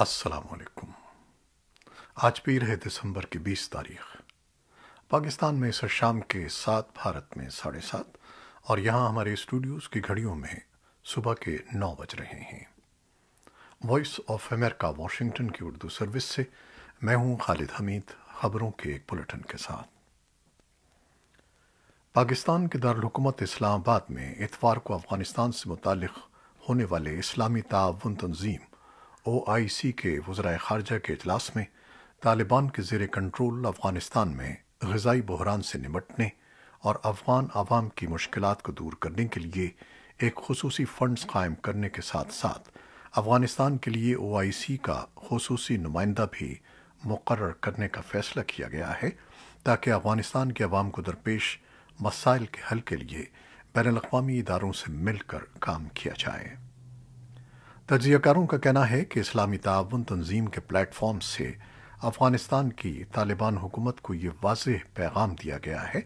अस्सलाम आज पीर है दिसंबर की बीस तारीख पाकिस्तान में सर शाम के सात भारत में साढ़े सात और यहाँ हमारे स्टूडियोज की घड़ियों में सुबह के नौ बज रहे हैं वॉइस ऑफ अमेरिका वॉशिंगटन की उर्दू सर्विस से मैं हूँ खालिद हमीद खबरों के एक बुलेटिन के साथ पाकिस्तान के दारकूमत इस्लामाबाद में इतवार को अफगानिस्तान से मुतल होने वाले इस्लामी ताउन तंजीम ओ आई सी के वजराय खारजा के अजलास में तालिबान के जेर कंट्रोल अफगानिस्तान में गजाई बहरान से निमटने और अफगान आवाम की मुश्किल को दूर करने के लिए एक खसूस फंड्स कायम करने के साथ साथ अफगानिस्तान के लिए ओ आई सी का खसूसी नुमाइंदा भी मुकर करने का फैसला किया गया है ताकि अफगानिस्तान के अवाम को दरपेश मसाइल के हल के लिए बैन अवी इदारों से मिलकर काम किया जाए तजियाकारों का कहना है कि इस्लामी ताउन तंजीम के प्लेटफॉर्म से अफगानिस्तान की तालिबान हुकूमत को ये वाज पैगाम दिया गया है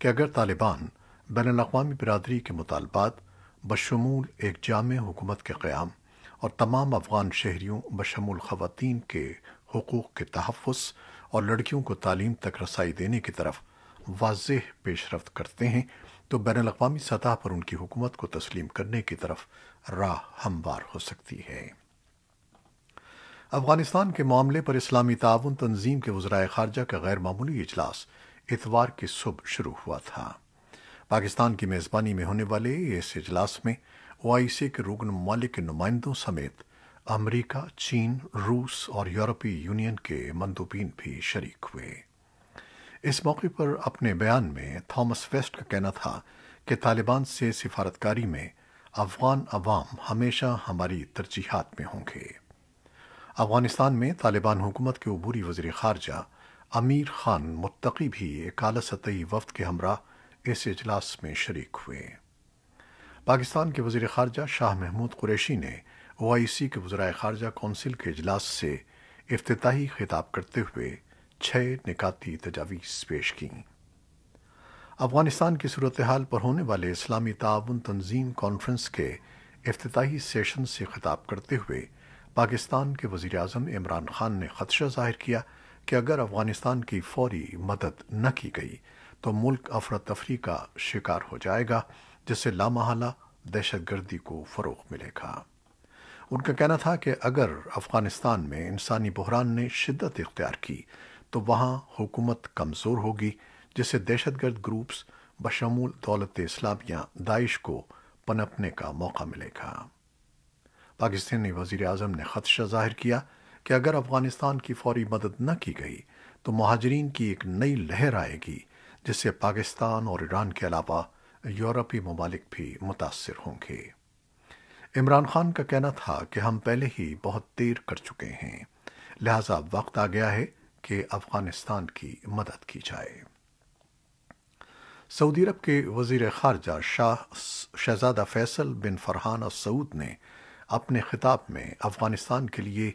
कि अगर तालिबान बैन अवी बरदरी के मुतालबात बशमूल एक जाम हुकूमत के क़्याम और तमाम अफगान शहरीों बशमूल ख़वातीन के हकूक़ के तहफ़ और लड़कियों को तालीम तक रसाई देने की तरफ वाज पेशरफ करते हैं तो बैन अवी सतह पर उनकी हुकूमत को तस्लीम करने की तरफ राह हमवार हो सकती है अफगानिस्तान के मामले पर इस्लामी ताउन तंजीम के वजराय खारजा का गैर मामूली इजलास इतवार की सुबह शुरू हुआ था पाकिस्तान की मेज़बानी में होने वाले इस इजलास में ओआईसी के रुगन ममालिक के नुमाइंदों समेत अमरीका चीन रूस और यूरोपीय यूनियन के मंदोबीन भी शरीक हुए इस मौके पर अपने बयान में थॉमस वेस्ट का कहना था कि तालिबान से सिफारतकारी में अफगान अवाम हमेशा हमारी तरजीहत में होंगे अफगानिस्तान में तालिबान हुकूमत के अबूरी वजीर खारजा अमीर खान मुत्तकी भी एक आला सतही वफद के हमरा इस इजलास में शरीक हुए पाकिस्तान के वजीर खारजा शाह महमूद कुरैशी ने ओ आई सी के वजरा खारजा कौंसिल के अजलास से अफ्ताही खिताब करते हुए छह निकाती तजावीज़ पेश कीं अफगानिस्तान की सूरत हाल पर होने वाले इस्लामी ताउन तंजीम कॉन्फ्रेंस के अफ्ताही सेशन से खिताब करते हुए पाकिस्तान के वजीर अजम इमरान खान ने खदशा जाहिर किया कि अगर अफगानिस्तान की फौरी मदद न की गई तो मुल्क अफरा तफरी का शिकार हो जाएगा जिससे लामहला दहशतगर्दी को फ़रोग मिलेगा उनका कहना था कि अगर अफगानिस्तान में इंसानी बहरान ने शिद्दत इख्तियार की तो वहाँ हुकूमत कमज़ोर होगी जिससे दहशतगर्द ग्रुप्स बशमूल दौलत इस्लामिया दाइश को पनपने का मौका मिलेगा पाकिस्तानी वजीर अजम ने खदशा जाहिर किया कि अगर अफगानिस्तान की फौरी मदद न की गई तो महाजरीन की एक नई लहर आएगी जिससे पाकिस्तान और ईरान के अलावा यूरोपीय ममालिक भी मुतासर होंगे इमरान खान का कहना था कि हम पहले ही बहुत देर कर चुके हैं लिहाजा वक्त आ गया है कि अफगानिस्तान की मदद की जाए सऊदी अरब के वजीर खारजा शाह शहजादा फैसल बिन फरहान और सऊद ने अपने खिताब में अफगानिस्तान के लिए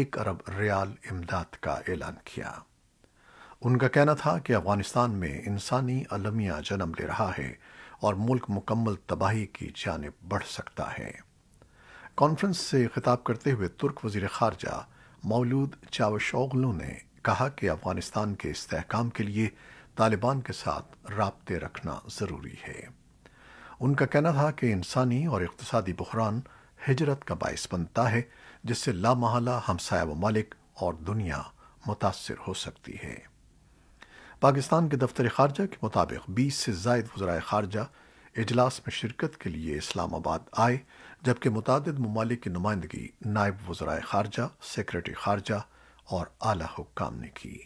एक अरब रियाल इमदाद का ऐलान किया उनका कहना था कि अफगानिस्तान में इंसानी अलमिया जन्म ले रहा है और मुल्क मुकम्मल तबाही की जानब बढ़ सकता है कॉन्फ्रेंस से खिताब करते हुए तुर्क वजीर खारजा मौलूद चावशोगलू ने कहा कि अफगानिस्तान के इस्तेकाम के लिए तालिबान के साथ रबते रखना ज़रूरी है उनका कहना था कि इंसानी और इकतदी बहरान हिजरत का बायस बनता है जिससे लामहला हमसाया ममालिक और दुनिया मुतासर हो सकती है पाकिस्तान के दफ्तर खारजा के मुताबिक 20 से जायद वजराय खारजा इजलास में शिरकत के लिए इस्लामाबाद आए जबकि मुतद ममालिक की नुमाइंदगी नायब वजराय खारजा सेक्रेटरी खारजा और आला हुक्काम ने की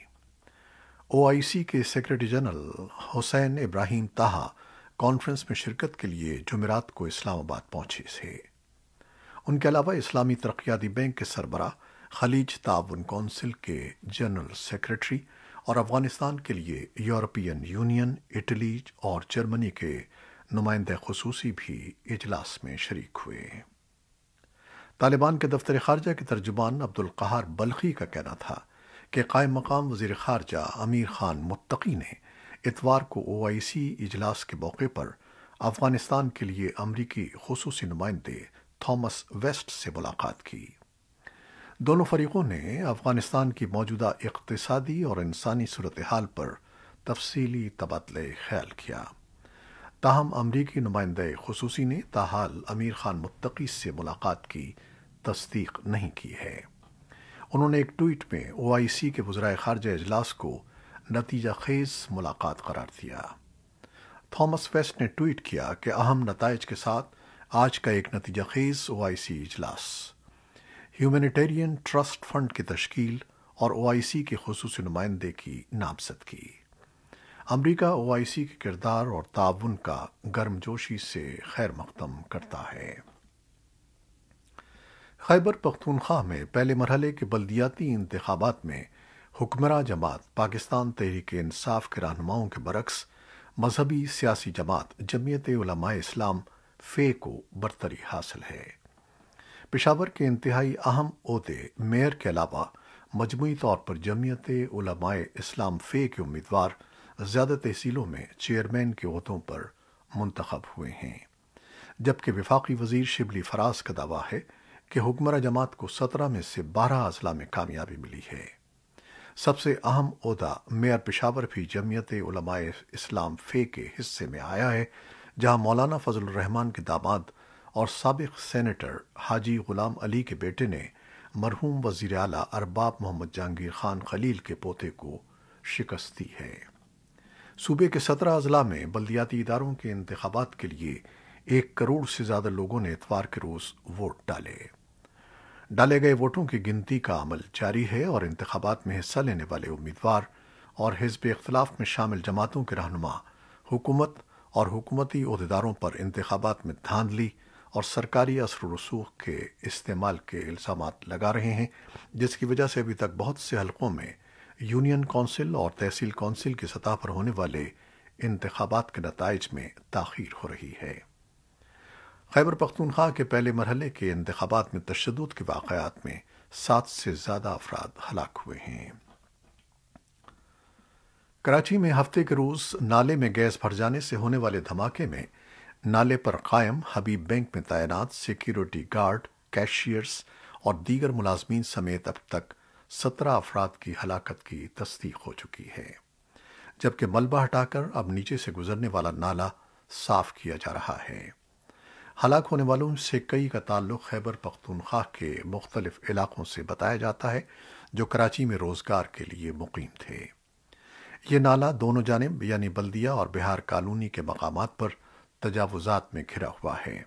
ओआईसी के सेक्रेटरी जनरल हुसैन इब्राहिम ताहा कॉन्फ्रेंस में शिरकत के लिए जुमेरात को इस्लामाबाद पहुंचे थे उनके अलावा इस्लामी तरक्याती बैंक के सरबरा खलीज ताउन कौंसिल के जनरल सेक्रेटरी और अफगानिस्तान के लिए यूरोपियन यूनियन इटली और जर्मनी के नुमाइंदे खसूसी भी इजलास में शरीक हुए तालिबान के दफ्तर खारजा के तर्जुमान कहार बल्खी का कहना था कि कायम मकाम वजीर खारजा अमीर खान मुत्तकी ने इतवार को ओ आई सी इजलास के मौके पर अफगानिस्तान के लिए अमरीकी खसूसी नुमाइंदे थॉमस वेस्ट से मुलाकात की दोनों फरीकों ने अफगानिस्तान की मौजूदा इकतसादी और इंसानी सूरत हाल पर तफसीली तबादले ख्याल किया ताहम अमरीकी नुमाइंदे खसूसी ने ताहाल अमीर खान मुत्तकी से मुलाकात की तस्दीक नहीं की है उन्होंने एक ट्वीट में ओ आई सी के वज्राय खारजा अजलास को नतीजा खेज मुलाकात करार दिया थॉमस वेस्ट ने ट्वीट किया कि अहम नतज के साथ आज का एक नतीजा खेज ओ आई सी इजलास ह्यूमेटेरियन ट्रस्ट फंड की तश्कील और ओ आई सी के खसूसी नुमाइंदे की नामजद की आई सी के किरदार और ताउन का गर्मजोशी से खैर मकदम करता है खैबर पख्तूनख्वा में पहले मरहले के बल्दियाती इंतबात में हुक्मरां जमात पाकिस्तान तहरीक इंसाफ के रहनुमाओं के बरक्स मजहबी सियासी जमात जमीयत उलमाय इस्लाम फे को बरतरी हासिल है पिशावर के इंतहाई अहम अहदे मेयर के अलावा मजमू तौर पर जमीयत उलमाय इस्लाम फे के उम्मीदवार ज़्यादा तहसीलों में चेयरमैन के अहदों पर मुंतखब हुए हैं जबकि विफाकी वजीर शिबली फराज का दावा है कि हुक्मरा जमात को सत्रह में से बारह अजला में कामयाबी मिली है सबसे अहम अहदा मेयर पिशावर भी जमयत उलमाए इस्लाम फे के हिस्से में आया है जहां मौलाना फजल रहमान के दामाद और सबक सेनेटर हाजी गुलाम अली के बेटे ने मरहूम वजीर अला अरबाब मोहम्मद जहांगीर खान खलील के पोते को शिकस्त दी है सूबे के सत्रह अजला में बल्दियाती इदारों के इंतबात के लिए एक करोड़ से ज्यादा लोगों ने इतवार के रोज वोट डाले डाले गए वोटों की गिनती का अमल जारी है और इंतबात में हिस्सा लेने वाले उम्मीदवार और हिजब इख्तलाफ में शामिल जमातों के रहनुमा हुकूमत और हुकूमती अहदेदारों पर इंतबात में धांधली और सरकारी असर रसूख के इस्तेमाल के इल्ज़ाम लगा रहे हैं जिसकी वजह से अभी तक बहुत से हलकों में यूनियन काउंसिल और तहसील काउंसिल की सतह पर होने वाले इंतबात के नतज में ताखीर हो रही है खैबर पख्तूनख्वा के पहले मरहले के इंतबात में तशद के वाकयात में सात से ज्यादा अफराद हलाक हुए हैं कराची में हफ्ते के रोज नाले में गैस भर जाने से होने वाले धमाके में नाले पर कायम हबीब बैंक में तैनात सिक्योरिटी गार्ड कैशियर्स और दीगर मुलाजमीन समेत अब तक सत्रह अफराद की हलाकत की तस्दीक हो चुकी है जबकि मलबा हटाकर अब नीचे से गुजरने वाला नाला साफ किया जा रहा है हलाक होने वालों से कई का ताल्लुक खैबर पख्तूनख्वा के मुख्तलिफ इलाकों से बताया जाता है जो कराची में रोजगार के लिए मुकीम थे ये नाला दोनों जानब यानी बल्दिया और बिहार कॉलोनी के मकाम पर तजावजात में घिरा हुआ है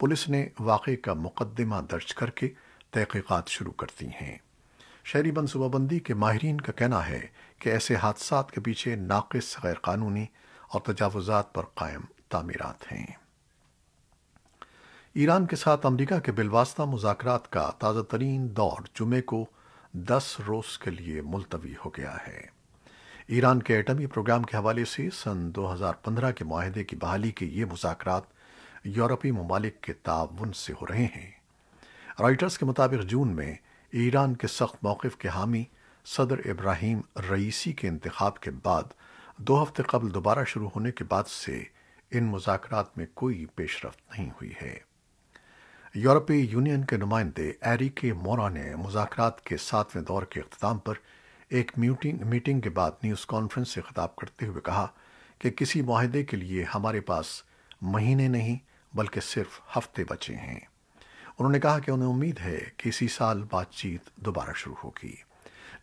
पुलिस ने वाक़े का मुकदमा दर्ज करके तहकीकात शुरू कर दी हैं शहरी मनसूबाबंदी के माहरीन का कहना है कि ऐसे हादसा के पीछे नाक़स कानूनी और तजावज़ात पर कायम तमीरत हैं ईरान के साथ अमरीका के बिलवास्ता मुजाकरात का ताज़ा तरीन दौर जुमे को दस रोज़ के लिए मुलतवी हो गया है ईरान के एटमी प्रोग्राम के हवाले से सन दो हजार पंद्रह के माहदे की बहाली के ये मुजाकरात यूरोपीय ममालिक के ताउन से हो रहे हैं रॉयटर्स के मुताबिक जून में ईरान के सख्त मौक़ के हामी सदर इब्राहिम रईसी के इंतखब के बाद दो हफ्ते कबल दोबारा शुरू होने के बाद से इन मुजाकर में कोई पेशरफ नहीं हुई है यूरोपीय यूनियन के नुमाइंदे एरिके मोरा ने मुजाकरात के सातवें दौर के अख्ताम पर एक मीटिंग मीटिंग के बाद न्यूज़ कॉन्फ्रेंस से खिताब करते हुए कहा कि किसी माहदे के लिए हमारे पास महीने नहीं बल्कि सिर्फ हफ्ते बचे हैं उन्होंने कहा कि उन्हें उम्मीद है कि इसी साल बातचीत दोबारा शुरू होगी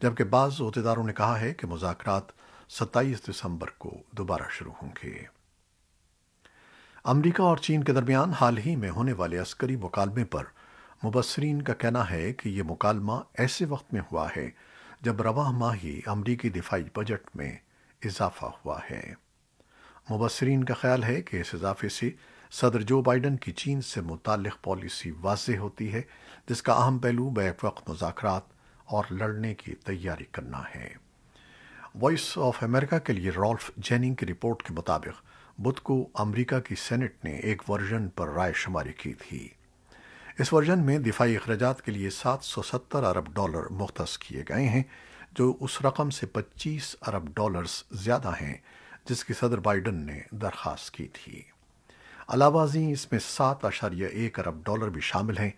जबकि बाज़ अहदेदारों ने कहा है कि मुजाकर सत्ताईस दिसंबर को दोबारा शुरू होंगे अमरीका और चीन के दरमियान हाल ही में होने वाले अस्करी मुकालमे पर मुबसरीन का कहना है कि यह मुकालमा ऐसे वक्त में हुआ है जब रवा माही अमरीकी दिफाई बजट में इजाफा हुआ है मुबसरीन का ख्याल है कि इस इजाफे से सदर जो बाइडन की चीन से मुतक पॉलिसी वाज होती है जिसका अहम पहलू बैक वक्त मुजात और लड़ने की तैयारी करना है वॉइस ऑफ अमेरिका के लिए रॉल्फ जेनिंग की रिपोर्ट के मुताबिक बुध को अमरीका की सेनेट ने एक वर्जन पर राय शुमारी की थी इस वर्जन में दिफाई अखराज के लिए 770 अरब डॉलर मुख्त किए गए हैं जो उस रकम से 25 अरब डॉलर्स ज़्यादा हैं जिसकी सदर बाइडन ने दरख्वास्त की थी अलावाजी इसमें सात आशार्य एक अरब डॉलर भी शामिल हैं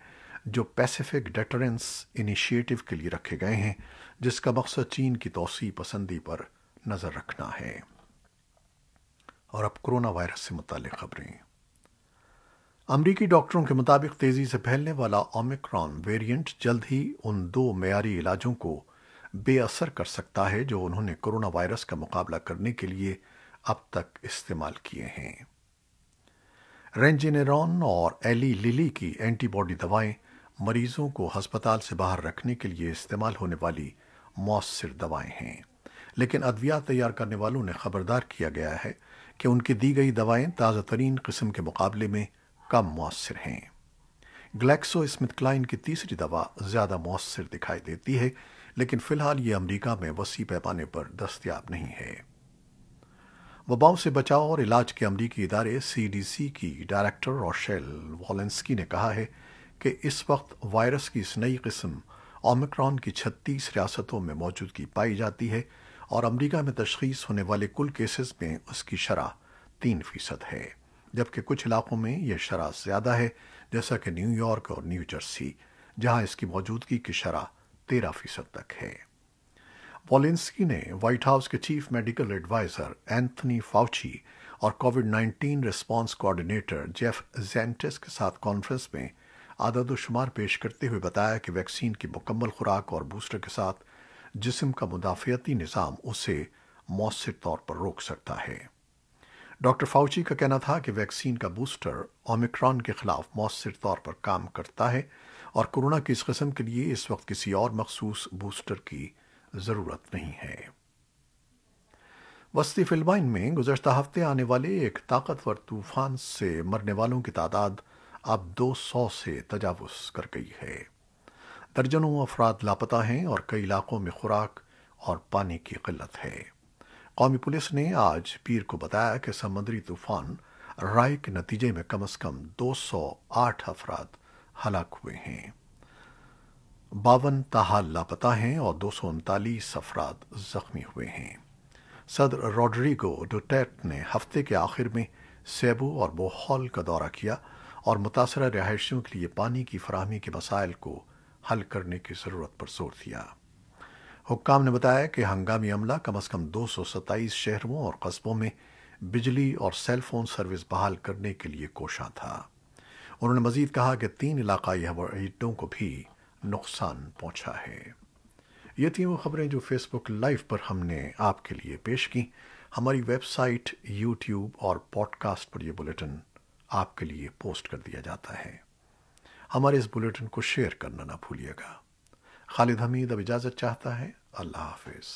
जो पैसिफिक डेटरेंस इनिशिएटिव के लिए रखे गए हैं जिसका मकसद चीन की तोसी पसंदी पर नज़र रखना है और अब कोरोना वायरस से मुतालिक खबरें अमरीकी डॉक्टरों के मुताबिक तेजी से फैलने वाला ओमिक्रॉन वेरिएंट जल्द ही उन दो मैारी इलाजों को बेअसर कर सकता है जो उन्होंने कोरोना वायरस का मुकाबला करने के लिए अब तक इस्तेमाल किए हैं रेंजेनेरॉन और एली लिली की एंटीबॉडी दवाएं मरीजों को अस्पताल से बाहर रखने के लिए इस्तेमाल होने वाली मौसर दवाएं हैं लेकिन अद्वियात तैयार करने वालों ने खबरदार किया गया है कि उनकी दी गई दवाएं ताज़ा तरीन किस्म के मुकाबले में कम मौसर हैं ग्लैक्सो स्मिथक्लाइन की तीसरी दवा ज़्यादा मौसर दिखाई देती है लेकिन फ़िलहाल ये अमरीका में वसी पैमाने पर दस्तियाब नहीं है वबाओं से बचाव और इलाज के अमरीकी इदारे सी डी सी की डायरेक्टर रोशेल वॉलेंस्की ने कहा है कि इस वक्त वायरस की इस नई किस्म ओमिक्रॉन की छत्तीस रियासतों में मौजूदगी पाई जाती है और अमरीका में तशखीस होने वाले कुल केसेस में उसकी शरह तीन फीसद है जबकि कुछ इलाकों में यह शरह ज़्यादा है जैसा कि न्यूयॉर्क और न्यूजर्सी जहां इसकी मौजूदगी की शरह तेरह फीसद तक है पोलिंस्की ने व्हाइट हाउस के chief medical adviser Anthony Fauci और COVID 19 response coordinator Jeff Zients के साथ कॉन्फ्रेंस में आददोशुमार पेश करते हुए बताया कि वैक्सीन की मुकम्मल खुराक और बूस्टर के साथ जिसम का मुदाफियती निज़ाम उसे मौसर तौर पर रोक सकता है डॉक्टर फाउची का कहना था कि वैक्सीन का बूस्टर ओमिक्रॉन के खिलाफ मौसर तौर पर काम करता है और कोरोना की इस किस्म के लिए इस वक्त किसी और मखसूस बूस्टर की ज़रूरत नहीं है वस्ती फिलबाइन में गुजशत हफ्ते आने वाले एक ताकतवर तूफान से मरने वालों की तादाद अब 200 से तजावज़ कर गई है दर्जनों अफराद लापता हैं और कई इलाकों में खुराक और पानी की किल्लत है कौमी पुलिस ने आज पीर को बताया कि समुद्री तूफान राय के नतीजे में कम अज कम 208 अफराद हलाक हुए हैं बावन ताहाल लापता हैं और दो सौ उनतालीस अफराद जख्मी हुए हैं सदर रोड्रिगो डोटेट ने हफ्ते के आखिर में सेबू और बोहॉल का दौरा किया और मुतासर रिहायशियों के लिए पानी की फरहमी के मसाइल को हल करने की ज़रूरत पर जोर दिया हुक्काम ने बताया कि हंगामी अमला कम अज़ कम दो सौ सत्ताईस शहरों और कस्बों में बिजली और सेल फोन सर्विस बहाल करने के लिए कोशा था उन्होंने मजीद कहा कि तीन इलाकाई हवाई अड्डों को भी नुकसान पहुंचा है ये तीनों खबरें जो फेसबुक लाइव पर हमने आपके लिए पेश की हमारी वेबसाइट यूट्यूब और पॉडकास्ट पर यह बुलेटिन आपके लिए पोस्ट कर दिया जाता है हमारे इस बुलेटिन को शेयर करना ना भूलिएगा खालिद हमीद अब इजाज़त चाहता है अल्लाह हाफिज़